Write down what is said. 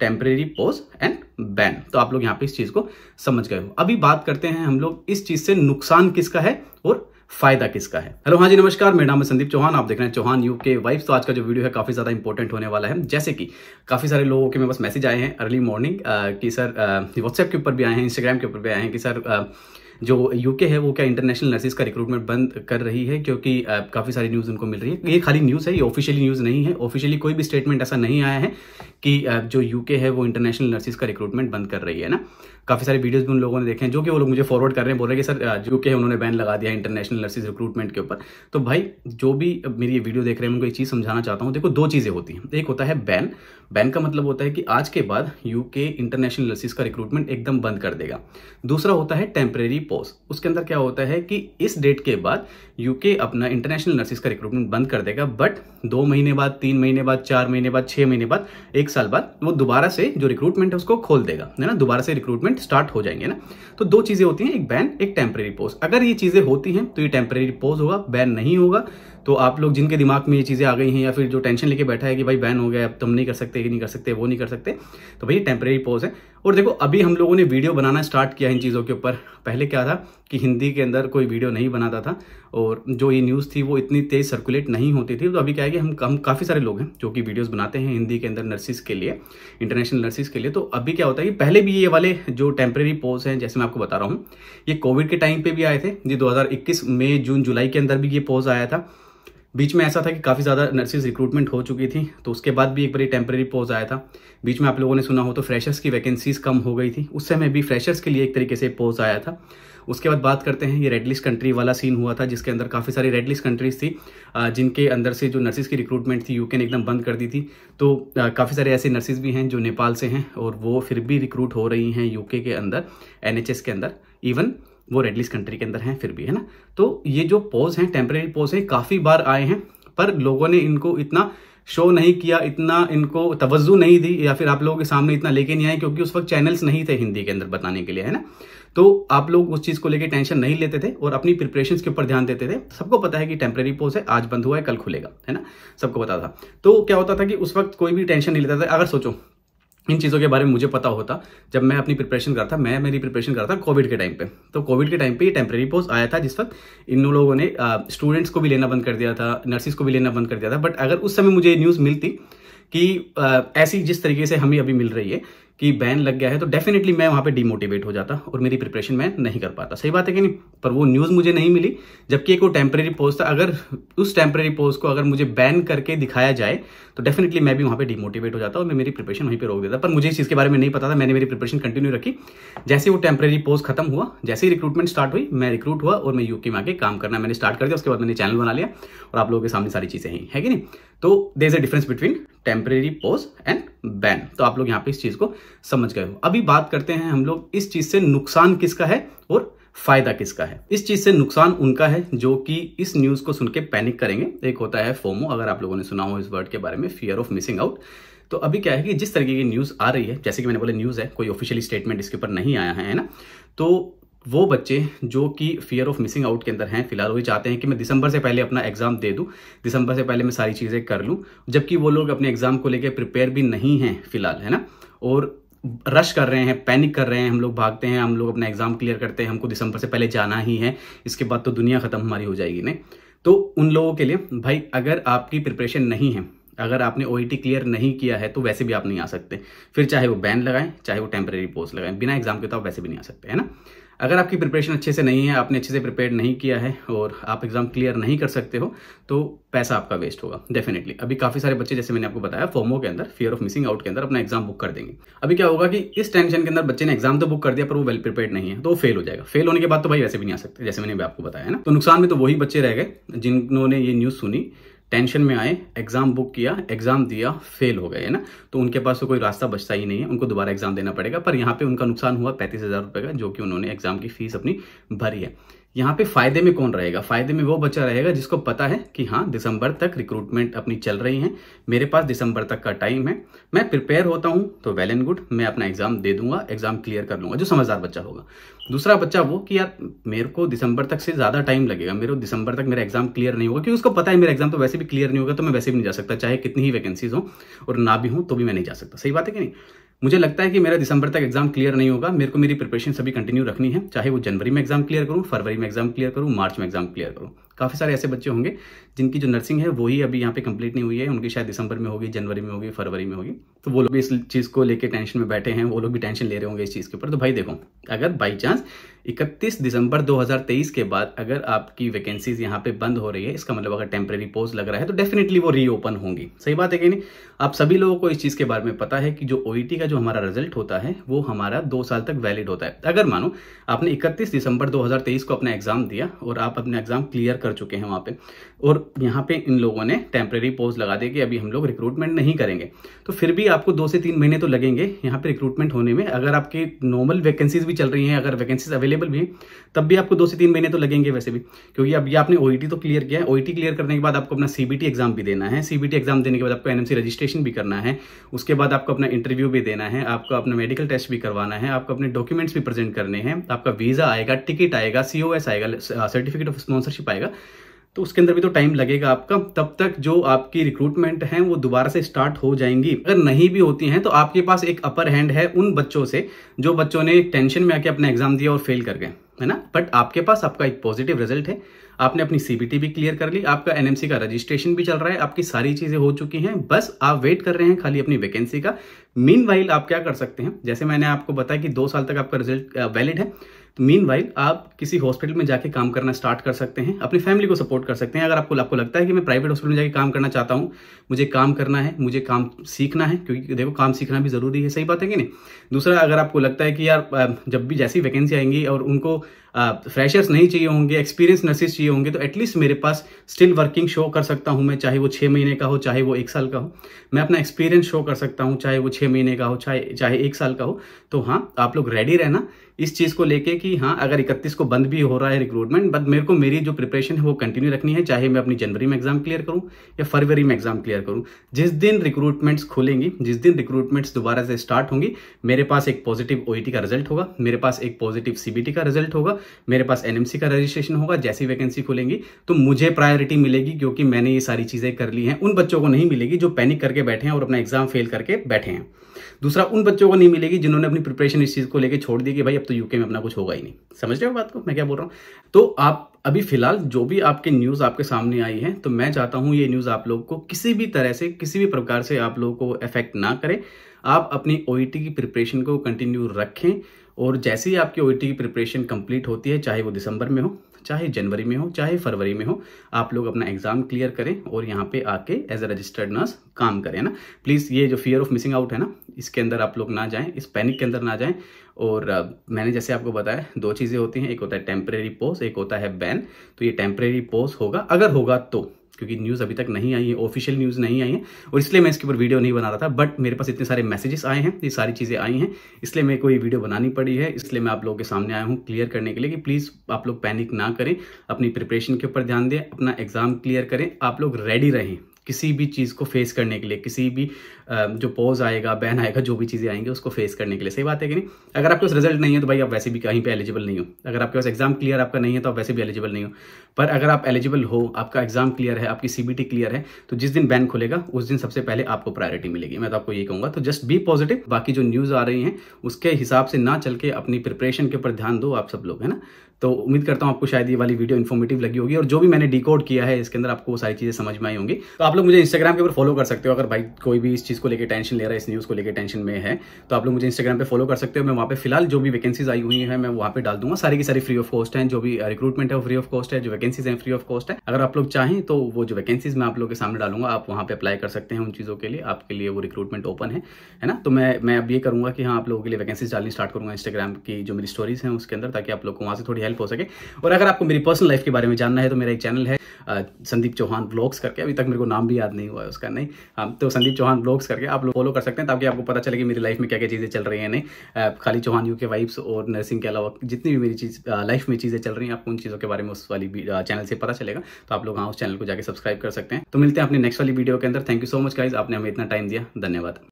temporary pose and ban तो आप लोग यहाँ पे इस चीज को समझ गए हो अभी बात करते हैं हम लोग इस चीज से नुकसान किसका है और फायदा किसका है हेलो हाँ जी नमस्कार मेरा नाम है संदीप चौहान आप देख रहे हैं चौहान यू के वाइफ तो आज का जो वीडियो है काफी ज्यादा इंपॉर्टेंट होने वाला है जैसे कि काफी सारे लोगों के मेरे पास मैसेज आए हैं अर्ली मॉर्निंग कि सर व्हाट्सएप के ऊपर भी आए हैं इंस्टाग्राम के ऊपर भी आए हैं कि सर आ, जो यूके है वो क्या इंटरनेशनल नर्सिस का रिक्रूटमेंट बंद कर रही है क्योंकि काफ़ी सारी न्यूज़ उनको मिल रही है ये खाली न्यूज़ है ये ऑफिशियली न्यूज़ नहीं है ऑफिशियली कोई भी स्टेटमेंट ऐसा नहीं आया है कि जो यूके है वो इंटरनेशनल नर्सिस का रिक्रूटमेंट बंद कर रही है ना काफ़ी सारे वीडियोज़ भी उन लोगों ने देखे हैं जो कि वो लोग मुझे फॉरवर्ड कर रहे हैं बोल रहे हैं कि सर यूके है उन्होंने बैन लगा दिया इंटरनेशनल प्रोफेशनल नर्सिस रिक्रूटमेंट के ऊपर तो भाई जो भी मेरी ये वीडियो देख रहे हैं उनको एक चीज़ समझाना चाहता हूँ देखो दो चीज़ें होती हैं एक होता है बैन बैन का मतलब होता है कि आज के बाद यूके इंटरनेशनल नर्सिस का रिक्रूटमेंट एकदम बंद कर देगा दूसरा होता है टेम्परेरी पोस्ट उसके अंदर क्या होता है कि इस डेट के बाद यूके अपना इंटरनेशनल नर्सिस का रिक्रूटमेंट बंद कर देगा बट दो महीने बाद तीन महीने बाद चार महीने बाद छः महीने बाद एक साल बाद वो दोबारा से जो रिक्रूटमेंट है उसको खोल देगा है ना दोबारा से रिक्रूटमेंट स्टार्ट हो जाएंगे ना तो दो चीज़ें होती हैं एक बैन एक टेम्परेरी पोस्ट अगर ये चीज़ें होती हैं तो ये भी टेम्परेरी पोज होगा बैन नहीं होगा तो आप लोग जिनके दिमाग में ये चीज़ें आ गई हैं या फिर जो टेंशन लेके बैठा है कि भाई बैन हो गया अब तुम नहीं कर सकते ये नहीं कर सकते वो नहीं कर सकते तो भाई टेम्परेरी पोज है और देखो अभी हम लोगों ने वीडियो बनाना स्टार्ट किया इन चीज़ों के ऊपर पहले क्या था कि हिंदी के अंदर कोई वीडियो नहीं बनाता था और जो ये न्यूज़ थी वो इतनी तेज़ सर्कुलेट नहीं होती थी तो अभी क्या है कि हम हम काफ़ी सारे लोग हैं जो कि वीडियोस बनाते हैं हिंदी के अंदर नर्सिस के लिए इंटरनेशनल नर्सिस के लिए तो अभी क्या होता है कि पहले भी ये वाले जो टेम्प्रेरी पोज हैं जैसे मैं आपको बता रहा हूँ ये कोविड के टाइम पर भी आए थे ये दो मई जून जुलाई के अंदर भी ये पोज आया था बीच में ऐसा था कि काफ़ी ज़्यादा नर्सेज रिक्रूटमेंट हो चुकी थी तो उसके बाद भी एक बार टेम्प्रेरी पोज आया था बीच में आप लोगों ने सुना हो तो फ्रेशर्स की वैकेंसीज कम हो गई थी उस समय भी फ्रेशर्स के लिए एक तरीके से पोज आया था उसके बाद बात करते हैं ये रेड लिस्ट कंट्री वाला सीन हुआ था जिसके अंदर काफ़ी सारी रेड लिस्ट कंट्रीज थी जिनके अंदर से जो नर्सिस की रिक्रूटमेंट थी यूके ने एकदम बंद कर दी थी तो काफ़ी सारे ऐसे नर्सिस भी हैं जो नेपाल से हैं और वो फिर भी रिक्रूट हो रही हैं यूके के अंदर एनएचएस के अंदर इवन वो रेडलिस्ट कंट्री के अंदर हैं फिर भी है ना तो ये जो पोज हैं टेम्परेरी पोज हैं काफ़ी बार आए हैं पर लोगों ने इनको इतना शो नहीं किया इतना इनको तवज्जो नहीं दी या फिर आप लोगों के सामने इतना लेके नहीं आए क्योंकि उस वक्त चैनल्स नहीं थे हिंदी के अंदर बताने के लिए है ना तो आप लोग उस चीज़ को लेकर टेंशन नहीं लेते थे और अपनी प्रिपरेशन के ऊपर ध्यान देते थे सबको पता है कि टेम्प्रेरी पोज है आज बंद हुआ है कल खुलेगा है ना सबको पता था तो क्या होता था कि उस वक्त कोई भी टेंशन नहीं लेता था अगर सोचो इन चीज़ों के बारे में मुझे पता होता जब मैं अपनी प्रिपरेशन करता मैं मेरी प्रिपरेशन करता कोविड के टाइम पे तो कोविड के टाइम पे ये टेम्प्रेरी पोस्ट आया था जिस वक्त इन लोगों ने स्टूडेंट्स को भी लेना बंद कर दिया था नर्सिस को भी लेना बंद कर दिया था बट अगर उस समय मुझे न्यूज़ मिलती कि आ, ऐसी जिस तरीके से हमें अभी मिल रही है कि बैन लग गया है तो डेफिनेटली मैं वहाँ पे डिमोटिवेट हो जाता और मेरी प्रिपरेशन मैं नहीं कर पाता सही बात है कि नहीं पर वो न्यूज़ मुझे नहीं मिली जबकि एक वो टेम्प्रेरी पोस्ट था अगर उस टेम्प्रेरी पोस्ट को अगर मुझे बैन करके दिखाया जाए तो डेफिनेटली मैं भी वहाँ पर डिमोटिवेट हो जाता और मैं मेरी प्रिपरेशन वहीं पर रोक देता पर मुझे इस चीज़ के बारे में नहीं पता था मैंने मेरी प्रिपरेशन कंटिन्यू रखी जैसे वो टेम्प्रेरी पोस्ट खत्म हुआ जैसे ही रिक्रूटमेंट स्टार्ट हुई मैं रिक्रूट हुआ और मैं यूके में आके काम करना मैंने स्टार्ट कर दिया उसके बाद मैंने चैनल बना लिया और आप लोगों के सामने सारी चीज़ें हैं है कि नहीं तो there is a difference between temporary post and ban तो आप लोग यहाँ पे इस चीज़ को समझ गए हो अभी बात करते हैं हम लोग इस चीज से नुकसान किसका है और फायदा किसका है इस चीज से नुकसान उनका है जो कि इस न्यूज को सुनकर पैनिक करेंगे एक होता है फोमो अगर आप लोगों ने सुना हो इस वर्ड के बारे में फियर ऑफ मिसिंग आउट तो अभी क्या है कि जिस तरीके की न्यूज आ रही है जैसे कि मैंने बोला न्यूज है कोई ऑफिशियली स्टेटमेंट इसके ऊपर नहीं आया है ना तो वो बच्चे जो कि फियर ऑफ मिसिंग आउट के अंदर हैं फिलहाल वही चाहते हैं कि मैं दिसंबर से पहले अपना एग्जाम दे दूँ दिसंबर से पहले मैं सारी चीज़ें कर लूँ जबकि वो लोग अपने एग्जाम को लेकर प्रिपेयर भी नहीं हैं फिलहाल है ना और रश कर रहे हैं पैनिक कर रहे हैं हम लोग भागते हैं हम लोग अपना एग्जाम क्लियर करते हैं हमको दिसंबर से पहले जाना ही है इसके बाद तो दुनिया खत्म हमारी हो जाएगी नहीं तो उन लोगों के लिए भाई अगर आपकी प्रिपरेशन नहीं है अगर आपने ओ क्लियर e नहीं किया है तो वैसे भी आप नहीं आ सकते फिर चाहे वो बैन लगाएं चाहे वो टेम्प्रेरी पोस्ट लगाएं बिना एग्जाम के तो आप वैसे भी नहीं आ सकते है ना अगर आपकी प्रिपरेशन अच्छे से नहीं है आपने अच्छे से प्रिपेयर नहीं किया है और आप एग्ज़ाम क्लियर नहीं कर सकते हो तो पैसा आपका वेस्ट होगा डेफिनेटली अभी काफ़ी सारे बच्चे जैसे मैंने आपको बताया फॉर्मो के अंदर फियर ऑफ मिसिंग आउट के अंदर अपना एग्जाम बुक कर देंगे अभी क्या होगा कि इस टेंशन के अंदर बच्चे ने एग्जाम तो बुक कर दिया पर वो वेल प्रिपेयर नहीं है तो फेल हो जाएगा फेल होने के बाद तो भाई वैसे भी नहीं आ सकते जैसे मैंने भी आपको बताया ना तो नुकसान में तो वही बच्चे रह गए जिन्होंने ये न्यूज़ सुनी टेंशन में आए एग्जाम बुक किया एग्जाम दिया फेल हो गए है ना तो उनके पास तो कोई रास्ता बचता ही नहीं है उनको दोबारा एग्जाम देना पड़ेगा पर यहाँ पे उनका नुकसान हुआ पैंतीस हजार रुपये का जो कि उन्होंने एग्जाम की फीस अपनी भरी है यहाँ पे फायदे में कौन रहेगा फायदे में वो बच्चा रहेगा जिसको पता है कि हाँ दिसंबर तक रिक्रूटमेंट अपनी चल रही है मेरे पास दिसंबर तक का टाइम है मैं प्रिपेयर होता हूँ तो वेल एंड गुड मैं अपना एग्जाम दे दूंगा एग्जाम क्लियर कर लूंगा जो समझदार बच्चा होगा दूसरा बच्चा वो कि यार मेरे को दिसंबर तक से ज्यादा टाइम लगेगा मेरे दिसंबर तक मेरा एग्जाम क्लियर नहीं होगा क्योंकि उसको पता है मेरा एग्जाम तो वैसे भी क्लियर नहीं होगा तो मैं वैसे भी नहीं जा सकता चाहे कितनी ही वैकेंसीज हो और ना भी हूं तो भी मैं नहीं जा सकता सही बात है कि नहीं मुझे लगता है कि मेरा दिसंबर तक एग्जाम क्लियर नहीं होगा मेरे को मेरी प्रिपरेशन सभी कंटिन्यू रखनी है चाहे वो जनवरी में एग्जाम क्लियर करूँ फरवरी में एग्जाम क्लियर करूँ मार्च में एग्जाम क्लियर करूँ काफ़ी सारे ऐसे बच्चे होंगे जिनकी जो नर्सिंग है वही अभी यहाँ पे कंप्लीट नहीं हुई है उनकी शायद दिसंबर में होगी जनवरी में होगी फरवरी में होगी तो वो लोग भी इस चीज़ को लेकर टेंशन में बैठे हैं वो लोग भी टेंशन ले रहे होंगे इस चीज़ के ऊपर तो भाई देखो अगर बाई चांस इकतीस दिसंबर 2023 के बाद अगर आपकी वैकेंसीज यहाँ पे बंद हो रही है इसका मतलब अगर टेम्प्रेरी पोज लग रहा है तो डेफिनेटली वो रीओपन होंगी सही बात है कि नहीं आप सभी लोगों को इस चीज़ के बारे में पता है कि जो ओ e का जो हमारा रिजल्ट होता है वो हमारा दो साल तक वैलिड होता है अगर मानो आपने इकतीस दिसंबर दो को अपना एग्जाम दिया और आप अपना एग्जाम क्लियर कर चुके हैं वहाँ पर और यहाँ पे इन लोगों ने टेम्प्रेरी पोज लगा दिया कि अभी हम लोग रिक्रूटमेंट नहीं करेंगे तो फिर भी आपको दो से तीन महीने तो लगेंगे यहाँ पे रिक्रूटमेंट होने में अगर आपकी नॉर्मल वैकेंसीज भी चल रही हैं अगर वैकेंसीज अवेलेबल भी हैं तब भी आपको दो से तीन महीने तो लगेंगे वैसे भी क्योंकि अभी आपने ओ e तो क्लियर किया है ओ क्लियर e करने के बाद आपको अपना सीबीटी एग्जाम भी देना है सीबीटी एग्जाम देने के बाद आपको एनएमसी रजिस्ट्रेशन भी करना है उसके बाद आपको अपना इंटरव्यू भी देना है आपको अपना मेडिकल टेस्ट भी करवाना है आपको अपने डॉक्यूमेंट्स भी प्रेजेंट करने हैं आपका वीजा आएगा टिकट आएगा सीओएस आएगा सर्टिफिकेट ऑफ स्पॉन्सरशिप आएगा तो उसके अंदर भी तो टाइम लगेगा आपका तब तक जो आपकी रिक्रूटमेंट है वो दोबारा से स्टार्ट हो जाएंगी अगर नहीं भी होती हैं तो आपके पास एक अपर हैंड है उन बच्चों से जो बच्चों ने टेंशन में आके अपना एग्जाम दिया और फेल कर गए है ना बट आपके पास आपका एक पॉजिटिव रिजल्ट है आपने अपनी सीबीटी भी क्लियर कर ली आपका एनएमसी का रजिस्ट्रेशन भी चल रहा है आपकी सारी चीजें हो चुकी हैं बस आप वेट कर रहे हैं खाली अपनी वैकेंसी का मीन आप क्या कर सकते हैं जैसे मैंने आपको बताया कि दो साल तक आपका रिजल्ट वैलिड है तो मीन वाइल आप किसी हॉस्पिटल में जाके काम करना स्टार्ट कर सकते हैं अपनी फैमिली को सपोर्ट कर सकते हैं अगर आपको आपको लगता है कि मैं प्राइवेट हॉस्पिटल में जाके काम करना चाहता हूँ मुझे काम करना है मुझे काम सीखना है क्योंकि देखो काम सीखना भी ज़रूरी है सही बात है कि नहीं दूसरा अगर आपको लगता है कि यार जब भी जैसी वैकेंसी आएंगी और उनको फ्रेशर्स नहीं चाहिए होंगे एक्सपीरियंस नर्सेज चाहिए होंगे तो एटलीस्ट मेरे पास स्टिल वर्किंग शो कर सकता हूँ मैं चाहे वो छः महीने का हो चाहे वो एक साल का हो मैं अपना एक्सपीरियंस शो कर सकता हूँ चाहे वो छः महीने का हो चाहे चाहे एक साल का हो तो हाँ आप लोग रेडी रहना इस चीज़ को लेके कि कि हाँ अगर इकतीस को बंद भी हो रहा है रिक्रूटमेंट बट मेरे को मेरी जो प्रिपरेशन है वो कंटिन्यू रखनी है चाहे मैं अपनी जनवरी में एग्जाम क्लियर करूँ या फरवरी में एग्जाम क्लियर करूँ जिस दिन रिक्रूटमेंट्स खुलेंगी जिस दिन रिक्रूटमेंट्स दोबारा से स्टार्ट होंगी मेरे पास एक पॉजिटिव ओ e का रिजल्ट होगा मेरे पास एक पॉजिटिव सीबीटी का रिजल्ट होगा मेरे पास एनएमसी का रजिस्ट्रेशन होगा जैसी वैकेंसी खुलेंगी तो मुझे प्रायोरिटी मिलेगी क्योंकि मैंने ये सारी चीज़ें कर ली हैं उन बच्चों को नहीं मिलेगी जो पैनिक करके बैठे हैं और अपना एग्जाम फेल करके बैठे हैं दूसरा उन बच्चों को नहीं मिलेगी जिन्होंने अपनी प्रिपरेशन इस चीज़ को लेकर छोड़ दी कि भाई अब तो यूके में अपना कुछ होगा ही नहीं समझ रहे हो बात को मैं क्या बोल रहा हूँ तो आप अभी फिलहाल जो भी आपके न्यूज़ आपके सामने आई है तो मैं चाहता हूँ ये न्यूज़ आप लोग को किसी भी तरह से किसी भी प्रकार से आप लोगों को अफेक्ट ना करे आप अपनी ओ e की प्रिपरेशन को कंटिन्यू रखें और जैसे ही आपकी ओ e की प्रिपरेशन कंप्लीट होती है चाहे वो दिसंबर में हो चाहे जनवरी में हो चाहे फरवरी में हो आप लोग अपना एग्जाम क्लियर करें और यहाँ पे आके एज ए रजिस्टर्ड नर्स काम करें ना प्लीज़ ये जो फियर ऑफ मिसिंग आउट है ना इसके अंदर आप लोग ना जाएं इस पैनिक के अंदर ना जाएं और मैंने जैसे आपको बताया दो चीज़ें होती हैं एक होता है टेम्परेरी पोस्ट एक होता है बैन तो ये टेम्परेरी पोस्ट होगा अगर होगा तो क्योंकि न्यूज़ अभी तक नहीं आई है ऑफिशियल न्यूज़ नहीं आई है और इसलिए मैं इसके ऊपर वीडियो नहीं बना रहा था बट मेरे पास इतने सारे मैसेजेस आए हैं ये सारी चीज़ें आई हैं इसलिए मैं कोई वीडियो बनानी पड़ी है इसलिए मैं आप लोगों के सामने आया हूँ क्लियर करने के लिए कि प्लीज़ आप लोग पैनिक ना करें अपनी प्रिपरेशन के ऊपर ध्यान दें अपना एग्जाम क्लियर करें आप लोग रेडी रहें किसी भी चीज़ को फेस करने के लिए किसी भी जो पोज आएगा बैन आएगा जो भी चीज़ें आएंगी उसको फेस करने के लिए सही बात है कि नहीं अगर आपके पास रिजल्ट नहीं है तो भाई आप वैसे भी कहीं पे एलिजिबल नहीं हो अगर आपके पास एग्जाम क्लियर आपका नहीं है तो आप वैसे भी एलिजिबल नहीं हो पर अगर आप एलिजिबल हो आपका एग्जाम क्लियर है आपकी सीबीटी क्लियर है तो जिस दिन बैन खुलेगा उस दिन सबसे पहले आपको प्रायोरिटी मिलेगी मैं तो आपको ये कहूँगा तो जस्ट बी पॉजिटिव बाकी जो न्यूज़ आ रही है उसके हिसाब से ना चल के अपनी प्रिपरेशन के ऊपर ध्यान दो आप सब लोग है ना तो उम्मीद करता हूँ आपको शायद ये वाली वीडियो इन्फॉर्मेटिव लगी होगी और जो भी मैंने डिकोड किया है इसके अंदर आपको सारी चीज़ें समझ में आई होंगी तो आप लोग मुझे इंस्टाग्राम के ऊपर फॉलो कर सकते हो अगर भाई कोई भी इस चीज़ को लेकर टेंशन ले रहा है इस न्यूज़ को लेकर टेंशन में है तो आप लोग मुझे इंस्टाग्राम पर फॉलो कर सकते हो मैं वहाँ पर फिलहाल जो भी वैकेंसीज आई हुई है मैं वहाँ पर डाल दूंगा सारी की सारी फ्री ऑफ कॉस्ट है जो भी रिक्रूटमेंट है फ्री ऑफ कॉस्ट है जो वैकेंसीज है फ्री ऑफ कॉस्ट है अगर आप लोग चाहें तो वो जो वैकेंसीज मैं आप लोग के सामने डालूंगा आप वहाँ पे अप्लाई कर सकते हैं उन चीज़ों के लिए आपके लिए वो रिक्रूटमेंट ओपन है है ना तो मैं मैं अब ये करूँगा कि हाँ आप लोगों के लिए वैकेंसीज डालनी स्टार्ट करूँगा इंस्टाग्राम की जो मेरी स्टोरीज हैं उसके अंदर ताकि आप लोग को वहाँ से थोड़ी हेल्प हो सके और अगर आपको मेरी पर्सनल लाइफ के बारे में जानना है तो मेरा एक चैनल है संदीप चौहान ब्लॉग्स करके अभी तक मेरे को नाम भी याद नहीं हुआ है उसका नहीं हम हाँ, तो संदीप चौहान ब्लॉग्स करके आप लोग फॉलो कर सकते हैं ताकि आपको पता चले कि मेरी लाइफ में क्या क्या चीज़ें चल रही हैं नहीं खाली चौहान यू के वाइफ्स और नर्सिंग के अलावा जितनी भी मेरी चीज़ लाइफ में चीज़ें चल रही हैं आपको उन चीज़ों के बारे में उस वाली चैनल से पता चलेगा तो आप लोग हाँ उस चैनल को जाकर सब्सक्राइब कर सकते हैं तो मिलते हैं अपने नेक्स्ट वाली वीडियो के अंदर thank you so much guys आपने हमें इतना टाइम दिया धन्यवाद